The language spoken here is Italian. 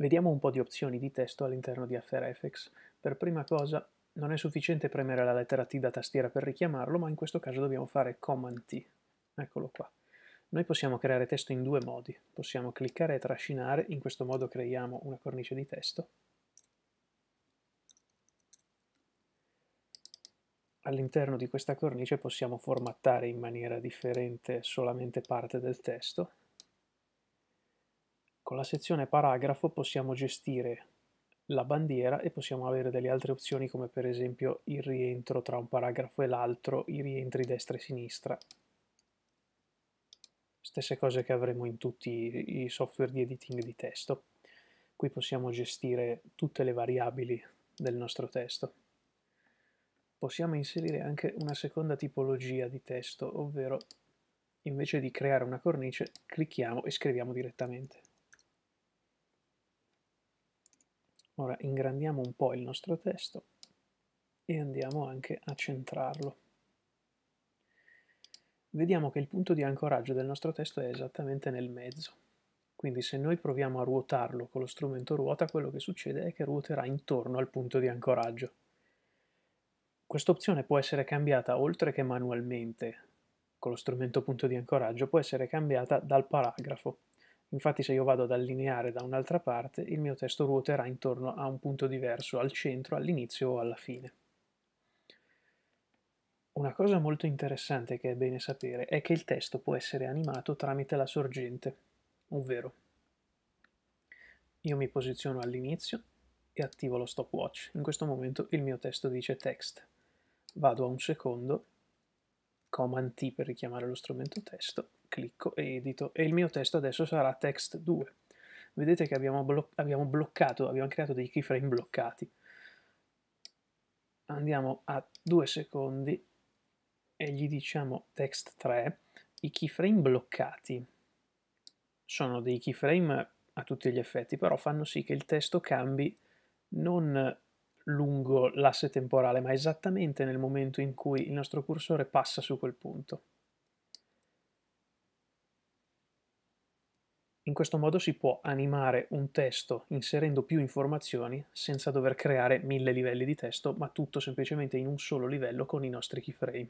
Vediamo un po' di opzioni di testo all'interno di After Effects. Per prima cosa non è sufficiente premere la lettera T da tastiera per richiamarlo, ma in questo caso dobbiamo fare Command T. Eccolo qua. Noi possiamo creare testo in due modi. Possiamo cliccare e trascinare, in questo modo creiamo una cornice di testo. All'interno di questa cornice possiamo formattare in maniera differente solamente parte del testo, con la sezione paragrafo possiamo gestire la bandiera e possiamo avere delle altre opzioni come per esempio il rientro tra un paragrafo e l'altro, i rientri destra e sinistra. Stesse cose che avremo in tutti i software di editing di testo. Qui possiamo gestire tutte le variabili del nostro testo. Possiamo inserire anche una seconda tipologia di testo, ovvero invece di creare una cornice clicchiamo e scriviamo direttamente. Ora ingrandiamo un po' il nostro testo e andiamo anche a centrarlo. Vediamo che il punto di ancoraggio del nostro testo è esattamente nel mezzo. Quindi se noi proviamo a ruotarlo con lo strumento ruota, quello che succede è che ruoterà intorno al punto di ancoraggio. Questa opzione può essere cambiata oltre che manualmente con lo strumento punto di ancoraggio, può essere cambiata dal paragrafo. Infatti se io vado ad allineare da un'altra parte, il mio testo ruoterà intorno a un punto diverso, al centro, all'inizio o alla fine. Una cosa molto interessante che è bene sapere è che il testo può essere animato tramite la sorgente, ovvero io mi posiziono all'inizio e attivo lo stopwatch. In questo momento il mio testo dice text. Vado a un secondo Command T per richiamare lo strumento testo, clicco e edito e il mio testo adesso sarà text 2. Vedete che abbiamo, blo abbiamo bloccato, abbiamo creato dei keyframe bloccati. Andiamo a 2 secondi e gli diciamo text 3. I keyframe bloccati sono dei keyframe a tutti gli effetti, però fanno sì che il testo cambi non lungo l'asse temporale, ma esattamente nel momento in cui il nostro cursore passa su quel punto. In questo modo si può animare un testo inserendo più informazioni senza dover creare mille livelli di testo, ma tutto semplicemente in un solo livello con i nostri keyframe.